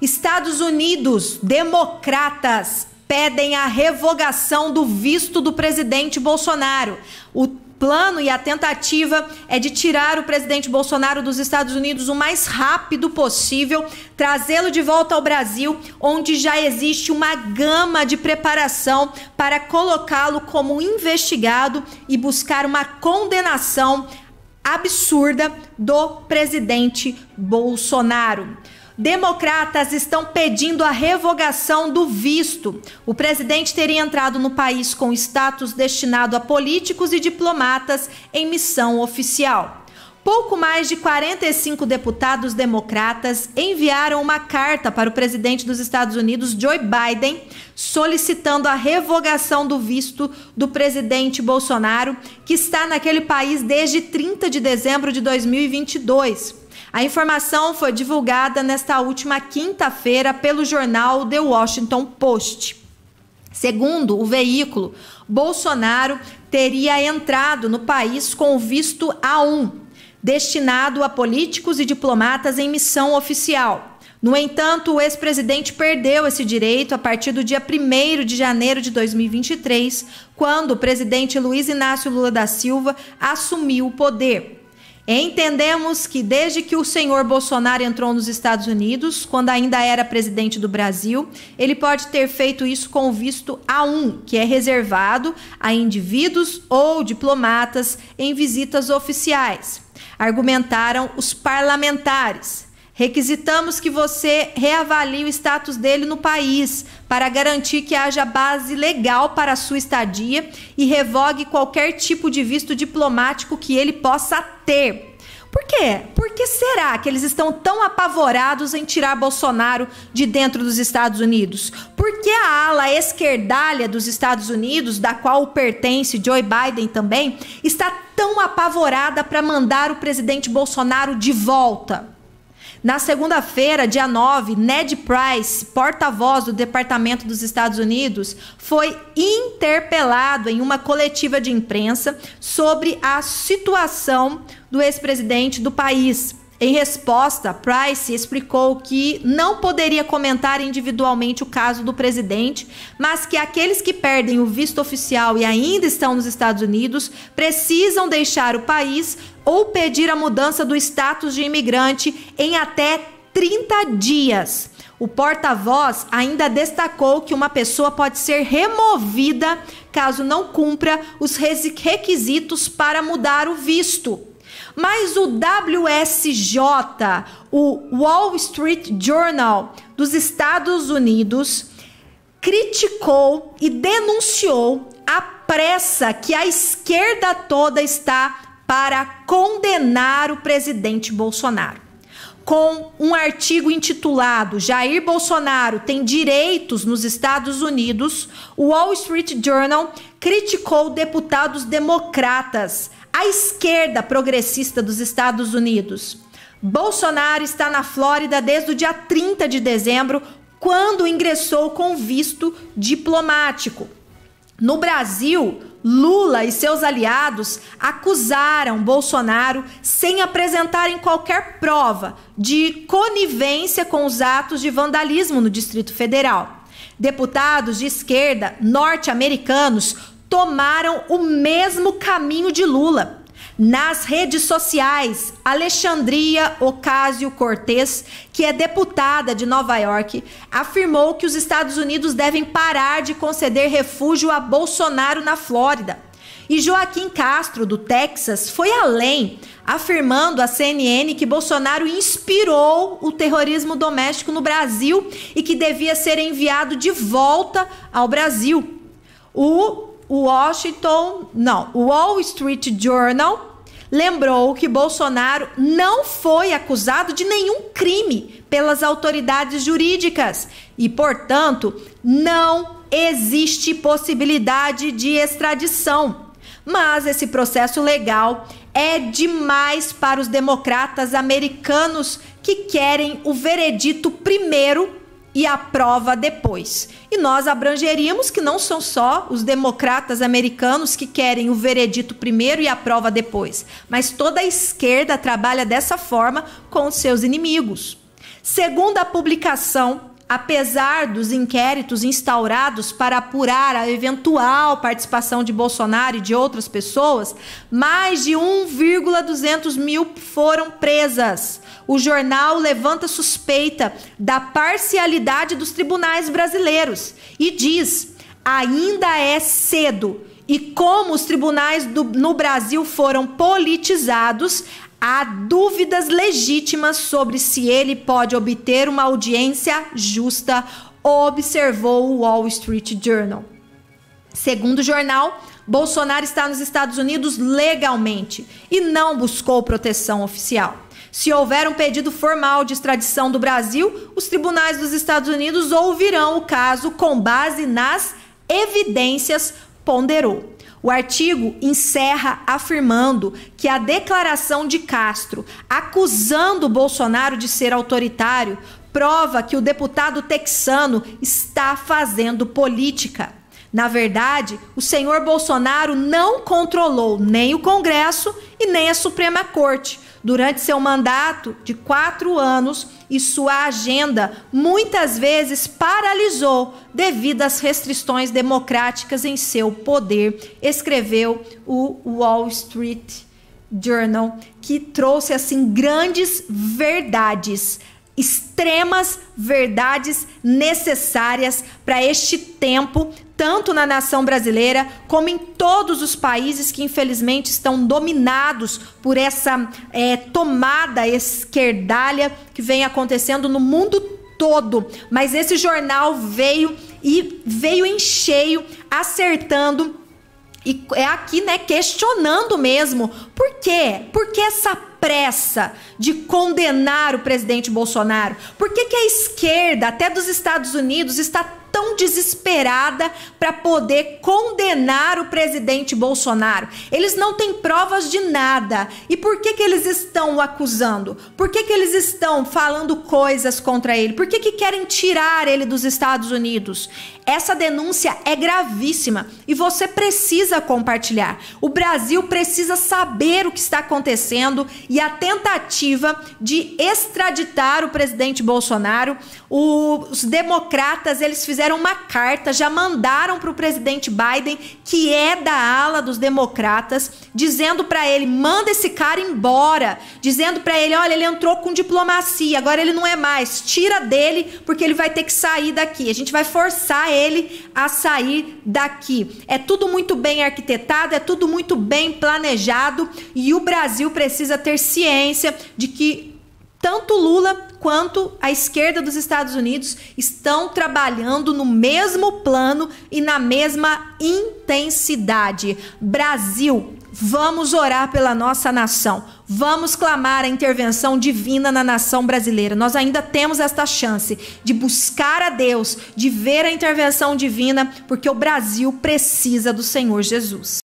Estados Unidos, democratas pedem a revogação do visto do presidente Bolsonaro. O plano e a tentativa é de tirar o presidente Bolsonaro dos Estados Unidos o mais rápido possível, trazê-lo de volta ao Brasil, onde já existe uma gama de preparação para colocá-lo como investigado e buscar uma condenação absurda do presidente Bolsonaro. Democratas estão pedindo a revogação do visto. O presidente teria entrado no país com status destinado a políticos e diplomatas em missão oficial. Pouco mais de 45 deputados democratas enviaram uma carta para o presidente dos Estados Unidos, Joe Biden, solicitando a revogação do visto do presidente Bolsonaro, que está naquele país desde 30 de dezembro de 2022. A informação foi divulgada nesta última quinta-feira pelo jornal The Washington Post. Segundo o veículo, Bolsonaro teria entrado no país com visto A1, destinado a políticos e diplomatas em missão oficial. No entanto, o ex-presidente perdeu esse direito a partir do dia 1 de janeiro de 2023, quando o presidente Luiz Inácio Lula da Silva assumiu o poder. Entendemos que desde que o senhor Bolsonaro entrou nos Estados Unidos, quando ainda era presidente do Brasil, ele pode ter feito isso com o visto A1, que é reservado a indivíduos ou diplomatas em visitas oficiais, argumentaram os parlamentares. Requisitamos que você reavalie o status dele no país para garantir que haja base legal para a sua estadia e revogue qualquer tipo de visto diplomático que ele possa ter. Por quê? Por que será que eles estão tão apavorados em tirar Bolsonaro de dentro dos Estados Unidos? Por que a ala esquerdalha dos Estados Unidos, da qual pertence Joe Biden também, está tão apavorada para mandar o presidente Bolsonaro de volta? Na segunda-feira, dia 9, Ned Price, porta-voz do Departamento dos Estados Unidos, foi interpelado em uma coletiva de imprensa sobre a situação do ex-presidente do país. Em resposta, Price explicou que não poderia comentar individualmente o caso do presidente, mas que aqueles que perdem o visto oficial e ainda estão nos Estados Unidos precisam deixar o país ou pedir a mudança do status de imigrante em até 30 dias. O porta-voz ainda destacou que uma pessoa pode ser removida caso não cumpra os requisitos para mudar o visto. Mas o WSJ, o Wall Street Journal dos Estados Unidos, criticou e denunciou a pressa que a esquerda toda está para condenar o presidente Bolsonaro. Com um artigo intitulado Jair Bolsonaro tem direitos nos Estados Unidos, o Wall Street Journal criticou deputados democratas a esquerda progressista dos Estados Unidos. Bolsonaro está na Flórida desde o dia 30 de dezembro, quando ingressou com visto diplomático. No Brasil, Lula e seus aliados acusaram Bolsonaro, sem apresentarem qualquer prova, de conivência com os atos de vandalismo no Distrito Federal. Deputados de esquerda norte-americanos tomaram o mesmo caminho de Lula. Nas redes sociais, Alexandria Ocasio Cortez, que é deputada de Nova York, afirmou que os Estados Unidos devem parar de conceder refúgio a Bolsonaro na Flórida. E Joaquim Castro, do Texas, foi além, afirmando à CNN que Bolsonaro inspirou o terrorismo doméstico no Brasil e que devia ser enviado de volta ao Brasil. O Washington, não, Wall Street Journal lembrou que Bolsonaro não foi acusado de nenhum crime pelas autoridades jurídicas e, portanto, não existe possibilidade de extradição. Mas esse processo legal é demais para os democratas americanos que querem o veredito primeiro e aprova depois. E nós abrangeríamos que não são só os democratas americanos que querem o veredito primeiro e aprova depois, mas toda a esquerda trabalha dessa forma com seus inimigos. Segundo a publicação apesar dos inquéritos instaurados para apurar a eventual participação de Bolsonaro e de outras pessoas, mais de 1,200 mil foram presas. O jornal levanta suspeita da parcialidade dos tribunais brasileiros e diz: ainda é cedo. E como os tribunais do, no Brasil foram politizados, há dúvidas legítimas sobre se ele pode obter uma audiência justa, observou o Wall Street Journal. Segundo o jornal, Bolsonaro está nos Estados Unidos legalmente e não buscou proteção oficial. Se houver um pedido formal de extradição do Brasil, os tribunais dos Estados Unidos ouvirão o caso com base nas evidências, ponderou. O artigo encerra afirmando que a declaração de Castro acusando Bolsonaro de ser autoritário prova que o deputado texano está fazendo política. Na verdade, o senhor Bolsonaro não controlou nem o Congresso e nem a Suprema Corte durante seu mandato de quatro anos e sua agenda muitas vezes paralisou devido às restrições democráticas em seu poder, escreveu o Wall Street Journal, que trouxe assim grandes verdades extremas verdades necessárias para este tempo, tanto na nação brasileira como em todos os países que infelizmente estão dominados por essa é, tomada esquerdalha que vem acontecendo no mundo todo. Mas esse jornal veio e veio em cheio, acertando e é aqui, né, questionando mesmo. Por quê? Por que essa pressa de condenar o presidente Bolsonaro? Por que, que a esquerda, até dos Estados Unidos, está tão desesperada para poder condenar o presidente Bolsonaro? Eles não têm provas de nada. E por que, que eles estão o acusando? Por que, que eles estão falando coisas contra ele? Por que, que querem tirar ele dos Estados Unidos? Essa denúncia é gravíssima e você precisa compartilhar. O Brasil precisa saber o que está acontecendo e a tentativa de extraditar o presidente Bolsonaro, os democratas, eles fizeram fizeram uma carta, já mandaram para o presidente Biden, que é da ala dos democratas, dizendo para ele: manda esse cara embora. Dizendo para ele: olha, ele entrou com diplomacia, agora ele não é mais. Tira dele, porque ele vai ter que sair daqui. A gente vai forçar ele a sair daqui. É tudo muito bem arquitetado, é tudo muito bem planejado e o Brasil precisa ter ciência de que tanto Lula quanto a esquerda dos Estados Unidos estão trabalhando no mesmo plano e na mesma intensidade. Brasil, vamos orar pela nossa nação. Vamos clamar a intervenção divina na nação brasileira. Nós ainda temos esta chance de buscar a Deus, de ver a intervenção divina, porque o Brasil precisa do Senhor Jesus.